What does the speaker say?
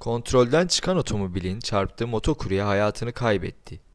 Kontrolden çıkan otomobilin çarptığı motokurye hayatını kaybetti.